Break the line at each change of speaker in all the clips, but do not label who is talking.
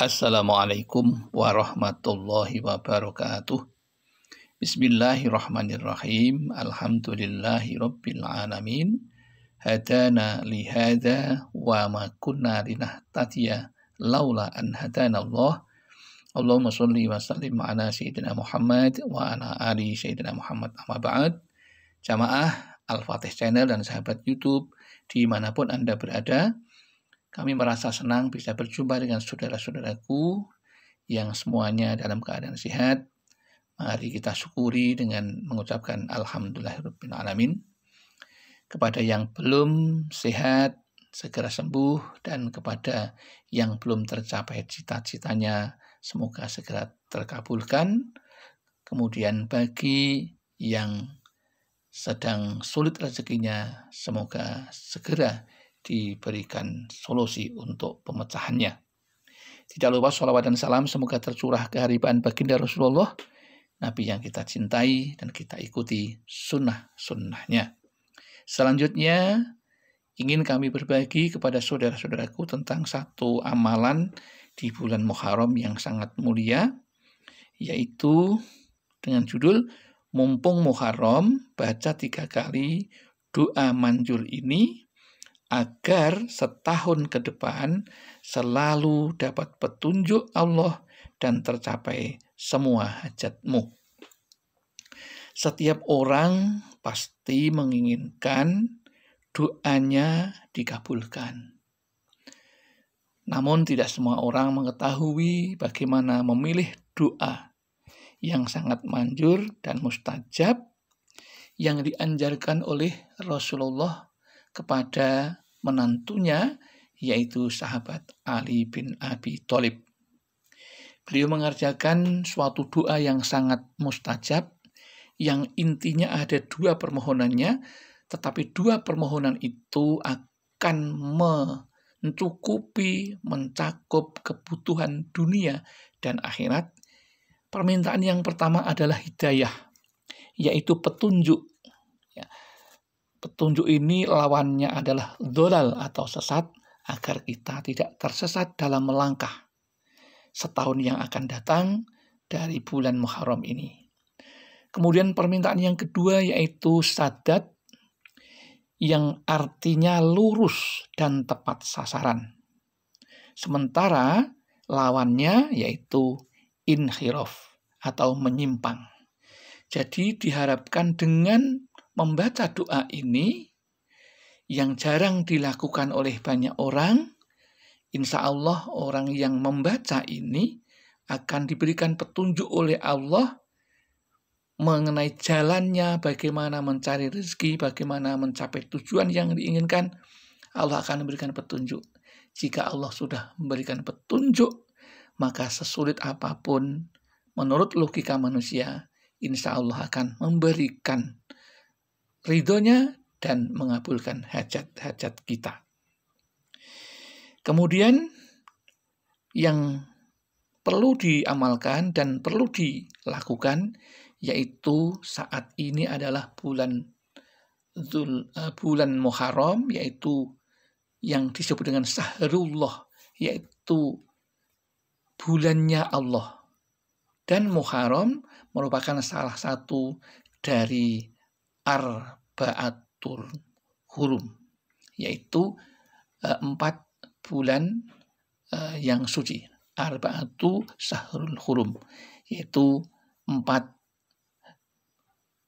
Assalamualaikum warahmatullahi wabarakatuh. Bismillahirrahmanirrahim. Alhamdulillahi rabbil alamin. Hadana lihada wa ma kunna linahtadiya laula an hadana Allah. Allahumma shalli wa sallim ala sayyidina Muhammad wa ala ali sayyidina Muhammad amma ba'd. Jamaah Al-Fatih Channel dan sahabat YouTube dimanapun Anda berada, kami merasa senang bisa berjumpa dengan saudara-saudaraku yang semuanya dalam keadaan sehat. Mari kita syukuri dengan mengucapkan Alhamdulillahirrahmanirrahim. Kepada yang belum sehat, segera sembuh, dan kepada yang belum tercapai cita-citanya, semoga segera terkabulkan. Kemudian bagi yang sedang sulit rezekinya, semoga segera diberikan solusi untuk pemecahannya. Tidak lupa sholawat dan salam semoga tercurah keharibaan baginda Rasulullah, Nabi yang kita cintai dan kita ikuti sunnah-sunnahnya. Selanjutnya, ingin kami berbagi kepada saudara-saudaraku tentang satu amalan di bulan Muharram yang sangat mulia, yaitu dengan judul Mumpung Muharram, baca tiga kali doa manjur ini agar setahun ke depan selalu dapat petunjuk Allah dan tercapai semua hajatmu. Setiap orang pasti menginginkan doanya dikabulkan. Namun tidak semua orang mengetahui bagaimana memilih doa yang sangat manjur dan mustajab yang dianjarkan oleh Rasulullah kepada menantunya yaitu sahabat Ali bin Abi Thalib. Beliau mengerjakan suatu doa yang sangat mustajab yang intinya ada dua permohonannya tetapi dua permohonan itu akan mencukupi mencakup kebutuhan dunia dan akhirat. Permintaan yang pertama adalah hidayah yaitu petunjuk petunjuk ini lawannya adalah dolal atau sesat agar kita tidak tersesat dalam melangkah setahun yang akan datang dari bulan Muharram ini. Kemudian permintaan yang kedua yaitu sadat yang artinya lurus dan tepat sasaran. Sementara lawannya yaitu inhirof atau menyimpang. Jadi diharapkan dengan membaca doa ini yang jarang dilakukan oleh banyak orang, insya Allah orang yang membaca ini akan diberikan petunjuk oleh Allah mengenai jalannya, bagaimana mencari rezeki, bagaimana mencapai tujuan yang diinginkan. Allah akan memberikan petunjuk. Jika Allah sudah memberikan petunjuk, maka sesulit apapun, menurut logika manusia, insya Allah akan memberikan ridhonya dan mengabulkan hajat-hajat kita. Kemudian yang perlu diamalkan dan perlu dilakukan yaitu saat ini adalah bulan eh, bulan Muharram yaitu yang disebut dengan Sahrullah yaitu bulannya Allah dan Muharram merupakan salah satu dari arba'atur hurum yaitu eh, empat bulan eh, yang suci arba'atu sahrul hurum yaitu empat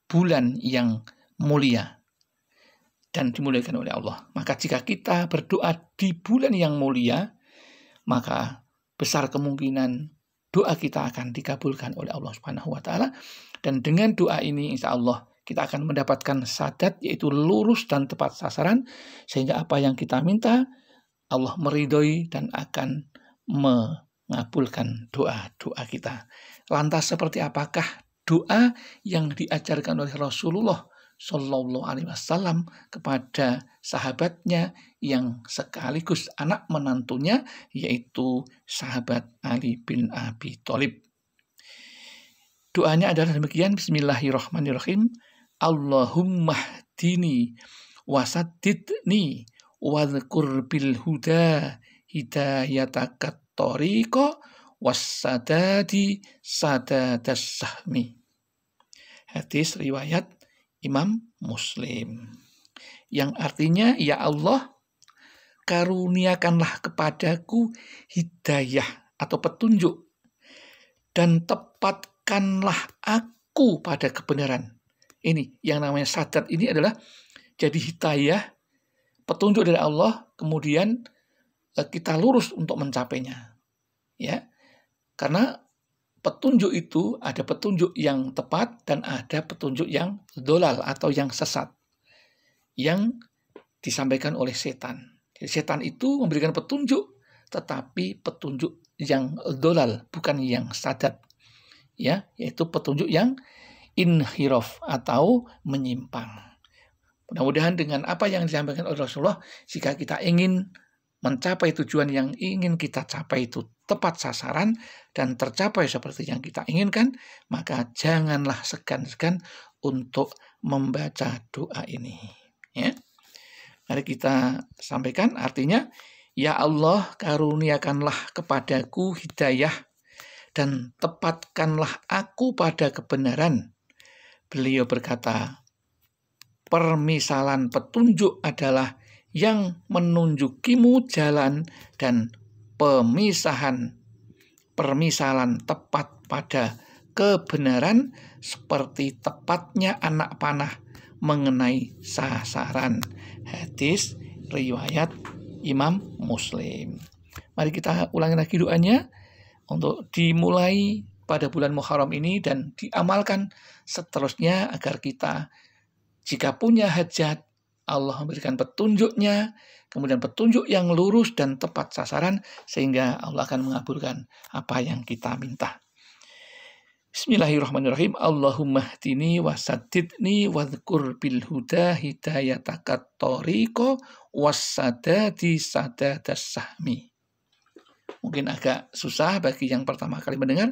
bulan yang mulia dan dimuliakan oleh Allah. Maka jika kita berdoa di bulan yang mulia, maka besar kemungkinan doa kita akan dikabulkan oleh Allah Subhanahu wa taala dan dengan doa ini insya Allah kita akan mendapatkan sadat yaitu lurus dan tepat sasaran sehingga apa yang kita minta Allah meridhoi dan akan mengabulkan doa-doa kita. Lantas seperti apakah doa yang diajarkan oleh Rasulullah Shallallahu Alaihi Wasallam kepada sahabatnya yang sekaligus anak menantunya yaitu sahabat Ali bin Abi Thalib. Doanya adalah demikian, Bismillahirrahmanirrahim. Allahumma dini wasaddidni wadhkur bil huda hidayatakat tariqa wassadadi sadadas sahmi. Hadis riwayat Imam Muslim. Yang artinya, Ya Allah, karuniakanlah kepadaku hidayah atau petunjuk dan tepat kanlah aku pada kebenaran. Ini yang namanya sadat ini adalah jadi ya petunjuk dari Allah, kemudian eh, kita lurus untuk mencapainya. Ya. Karena petunjuk itu ada petunjuk yang tepat dan ada petunjuk yang dolal atau yang sesat. Yang disampaikan oleh setan. Jadi setan itu memberikan petunjuk tetapi petunjuk yang dolal, bukan yang sadat ya yaitu petunjuk yang inhirof atau menyimpang. Mudah-mudahan dengan apa yang disampaikan oleh Rasulullah, jika kita ingin mencapai tujuan yang ingin kita capai itu tepat sasaran dan tercapai seperti yang kita inginkan, maka janganlah segan-segan untuk membaca doa ini. Ya. Mari kita sampaikan artinya, Ya Allah karuniakanlah kepadaku hidayah dan tepatkanlah aku pada kebenaran. Beliau berkata, permisalan petunjuk adalah yang menunjukimu jalan dan pemisahan permisalan tepat pada kebenaran seperti tepatnya anak panah mengenai sasaran. Hadis riwayat Imam Muslim. Mari kita ulangi lagi doanya untuk dimulai pada bulan Muharram ini dan diamalkan seterusnya agar kita jika punya hajat Allah memberikan petunjuknya, kemudian petunjuk yang lurus dan tepat sasaran, sehingga Allah akan mengabulkan apa yang kita minta. Bismillahirrahmanirrahim. Allahumma hdini wasadidni dhkur bil huda hidayatakat toriko wasadadi sadadas sahmi mungkin agak susah bagi yang pertama kali mendengar.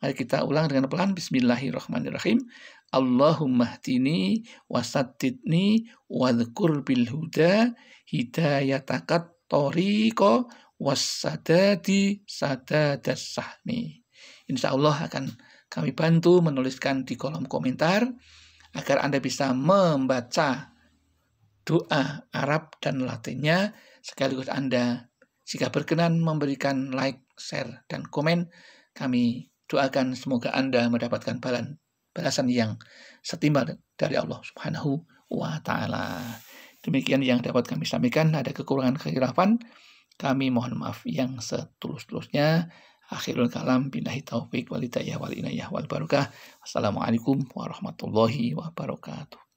Mari kita ulang dengan pelan. Bismillahirrahmanirrahim. Allahumma hdini wasaddidni wadhkur bil huda hidayatakat toriko wasadadi sadadas sahmi. Insya Allah akan kami bantu menuliskan di kolom komentar agar Anda bisa membaca doa Arab dan Latinnya sekaligus Anda jika berkenan memberikan like, share, dan komen, kami doakan semoga Anda mendapatkan balan, balasan yang setimbal dari Allah Subhanahu wa Ta'ala. Demikian yang dapat kami sampaikan. Ada kekurangan kehilafan. kami mohon maaf yang setulus-tulusnya. Akhirul kalam billahi taufik wal walinayah, walbarakah. Assalamualaikum warahmatullahi wabarakatuh.